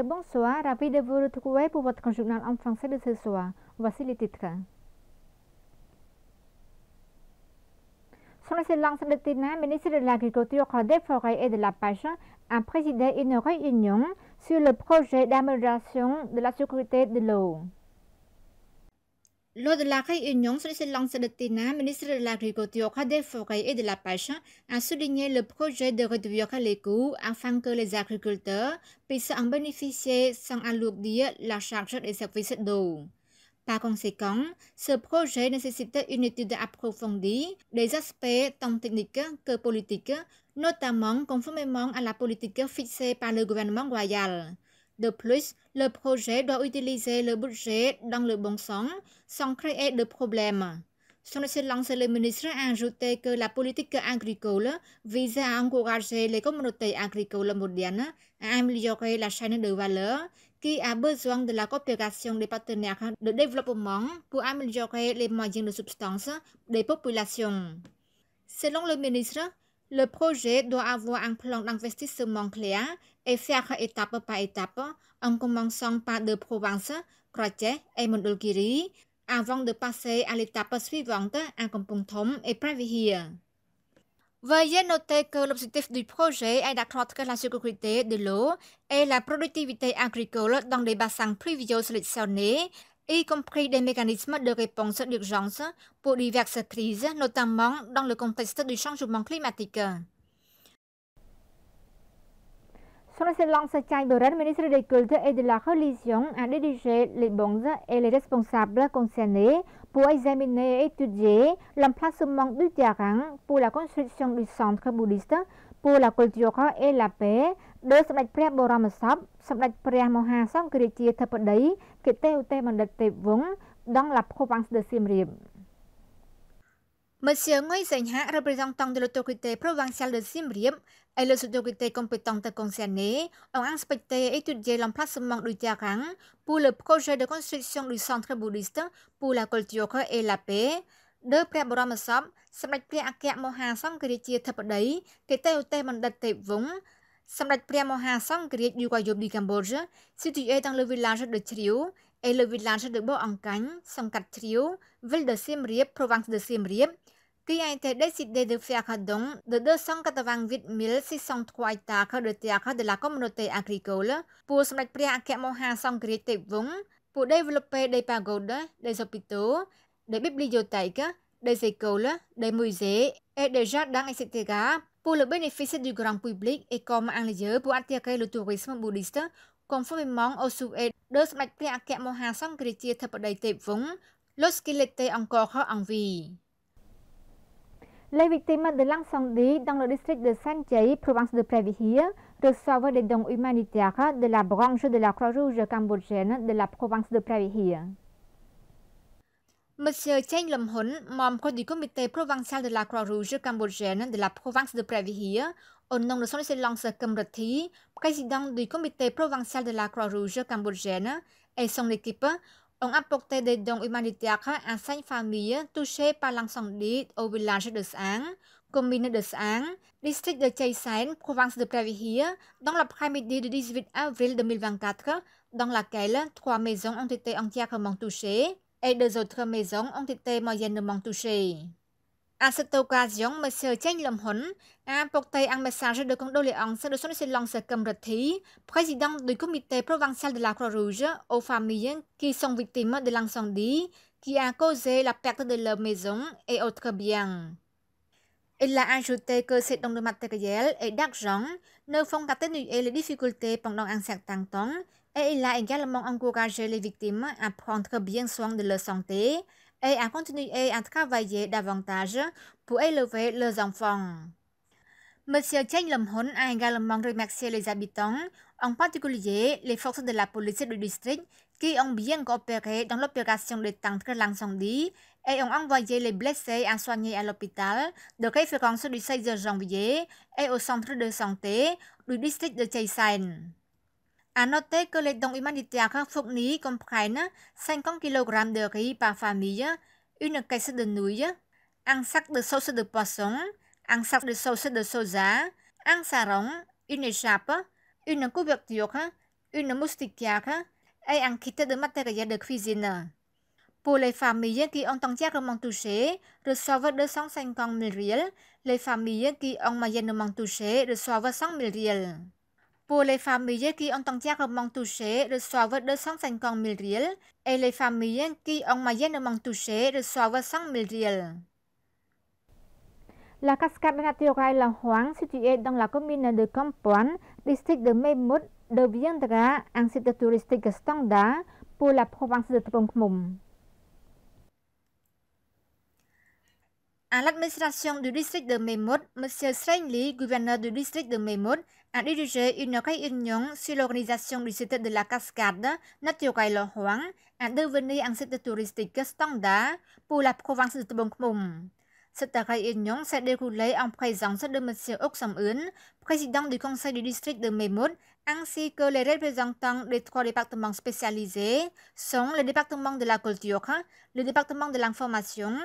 bonsoir, ravi de vous retrouver pour votre journal en français de ce soir. Voici les titres. Son Excellence le Ténin, ministre de l'Agriculture, des Forêts et de la Pêche, a présidé une réunion sur le projet d'amélioration de la sécurité de l'eau. Lors de la réunion sur l'excellence de Tina, ministre de l'Agriculture, des Forêts et de la Pêche a souligné le projet de réduire les coûts afin que les agriculteurs puissent en bénéficier sans alourdir la charge des services d'eau. Par conséquent, ce projet nécessite une étude approfondie des aspects tant techniques que politiques, notamment conformément à la politique fixée par le gouvernement royal. De plus, le projet doit utiliser le budget dans le bon sens, sans créer de problèmes. Son Excellence le ministre a ajouté que la politique agricole vise à encourager les communautés agricoles modernes à améliorer la chaîne de valeur qui a besoin de la coopération des partenaires de développement pour améliorer les moyens de substance des populations. Selon le ministre, le projet doit avoir un plan d'investissement clair et faire étape par étape en commençant par deux provinces, Crochet et eh, Mondolkiri, avant de passer à l'étape suivante à Kampong Thom et eh, Pravihir. Veuillez noter que l'objectif du projet est d'accroître la sécurité de l'eau et la productivité agricole dans les bassins pluviaux sélectionnés, y compris des mécanismes de réponse d'urgence pour diverses crises, notamment dans le contexte du changement climatique. Son Excelencia Borrell, ministre de Culture et de la Religion, a dirigé les bons et les responsables concernés pour examiner et étudier l'emplacement du terrain pour la construction du centre bouddhiste pour la culture et la paix ដោយសម្ដេចព្រះបរមសពសម្ដេចព្រះមហាសង្ឃរាជាធិបតីគិតេឧទេសបណ្ឌិតទេពវង្សដងឡាភពអង្គស្ដេចសៀមរាប Monsieur Ngui Senha, représentant de l'autorité provinciale de Siem Reap et les autorités compétentes concernées ont inspecté et étudié l'emplacement du terrain pour le projet de construction du centre bouddhiste pour la culture et la paix ដោយព្រះបរមសពសម្ដេចព្រះអគ្គមហាសង្ឃរាជាធិបតីកិត្តិយសបណ្ឌិតទេពវង្សសម្ដេចព្រះមហាសង្ឃរាជយូកាយុបឌីកម្ពុជា situé dans le village de Trieu Elovilan sẽ được bao ẩn cánh, song cắt thiếu, vil de sim riep, province de sim riep. Khi ai thấy đây xịt đề được phía khá đúng, được đưa song cắt vang vịt mil si song ta khá được tia khá được là community agricole, bùa sầm đạch pria kẹ mô hà song kỳ tệ vũng, bùa đây vô lopê đây bà gồ đó, đây dọc bịt tố, đây bíp ly dồ tẩy cá, đây dây cầu đó, đây mùi dế, e đề rát đang ai xịt tê gá, bùa là beneficio du grand public, e com ang lì dớ, bùa ăn tia cây lù tù quý sâm bùa កុងហ្វូមីម៉ងអូស៊ូអេដឺស្ដេចព្រះអគ្គមហាសង្ឃរាជាធិបតីទេពវង្សលោកស្គីលេតេអង្គខអង្វី Les victimes de l'incendie dans le district de Sanjay, province de Prévihir, reçoivent des dons humanitaires de la branche de la Croix-Rouge cambodgienne de la province de Prévihir. Monsieur Cheng Lam Hun, membre du comité provincial de la Croix-Rouge cambodgienne de la province de Prévihir, Au nom de son excellence, président du comité provincial de la Croix-Rouge cambodgienne et son équipe ont apporté des dons humanitaires à cinq familles touchées par l'incendie au village de Sang, commune de Sang, district de Chey-Sang, province de Pravihia, dans l'après-midi du 18 avril 2024, dans laquelle trois maisons ont été entièrement touchées et deux autres maisons ont été moyennement touchées. À occasion, a M. un message de de condoléances son cette អាសិតតូកាយ៉ងមិនសើចេញលំហ៊ុនអាពុកតៃអាំមេសាជដកងដូលីអងសិនដសុនសិឡងសកំរទ្ធី président du comité provincial de la Croix-Rouge aux familles qui sont victimes de l'incendie qui a causé la perte de leur maison et autres biens. Il a ajouté que ces dons de matériel et d'argent ne font qu'atténuer les difficultés pendant un certain temps et il a également encouragé les victimes à prendre bien soin de leur santé à continuer à travailler davantage pour élever leurs enfants. Monsieur Cheng Lemhun a également remercié les habitants, en particulier les forces de la police du district qui ont bien coopéré dans l'opération de tendre l'incendie et ont envoyé les blessés à soigner à l'hôpital de référence du 16 janvier et au centre de santé du district de Chaisane noter que les dons humanitaires fournis comprennent 50 kg de riz par famille, une caisse de nouilles, un sac de sauce de poisson, un sac de sauce de soja, un sarong, une écharpe, une couverture, une moustiquaire et un kit de matériel de cuisine. Pour les familles qui ont entièrement touché, reçoivent 250 000 riels. Les familles qui ont moyennement touché reçoivent 100 000 riels. Pour les familles qui ont tant comment toucher reçoivent 250 000 riels et les familles qui ont moyennement touché reçoivent 100 000 riels. La cascade naturelle La Hoang, située dans la commune de Campoine, district de Memout, deviendra un site touristique standard pour la province de Tronc-Moum. À l'administration du district de Mémoud, M. Stanley, gouverneur du district de Mémoud, a dirigé une réunion sur l'organisation du site de la cascade naturelle Hoang à devenir un site touristique standard pour la province de Tbongkmoum. Cette réunion s'est déroulée en présence de M. Oksam-un, président du conseil du district de Mémoud, ainsi que les représentants des trois départements spécialisés sont le département de la culture, le département de l'information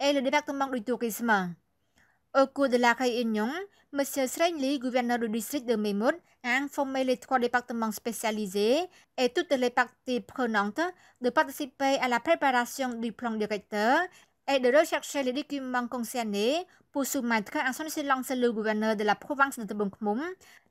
et le département du tourisme. Au cours de la réunion, M. Srenly, gouverneur du district de Mémoud, a informé les trois départements spécialisés et toutes les parties prenantes de participer à la préparation du plan directeur et de rechercher les documents concernés pour soumettre à son excellence le gouverneur de la province de Tabongmoum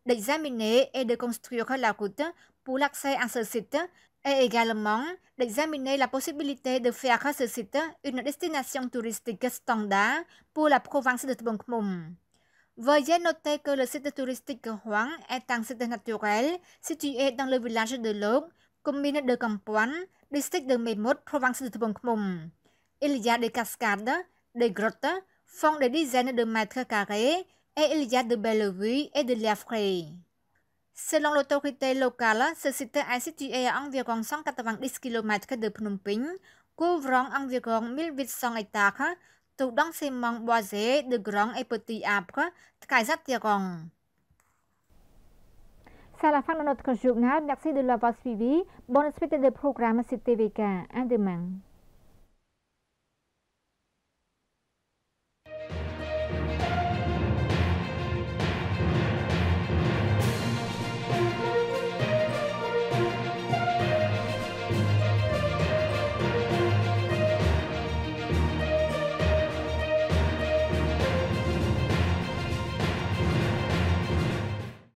d'examiner et de construire la route pour l'accès à ce site et également, d'examiner la possibilité de faire ce site une destination touristique standard pour la province de Bangkok. Veuillez noter que le site touristique Huang est un site naturel situé dans le village de Lok, commune de Campoan, district de Mémot, province de Bangkok. Il y a des cascades, des grottes, font de dizaines de mètres carrés et il y a de belles vues et de l'air frais. Selon l'autorité locale, ce site est situé à environ 190 km de Phnom Penh, couvrant environ 1800 hectares, tout dans ces monts boisés de grands et petits arbres, très attirants. Ça la fin de notre journal. Merci de l'avoir suivi. Bonne suite de programme sur TVK. À demain.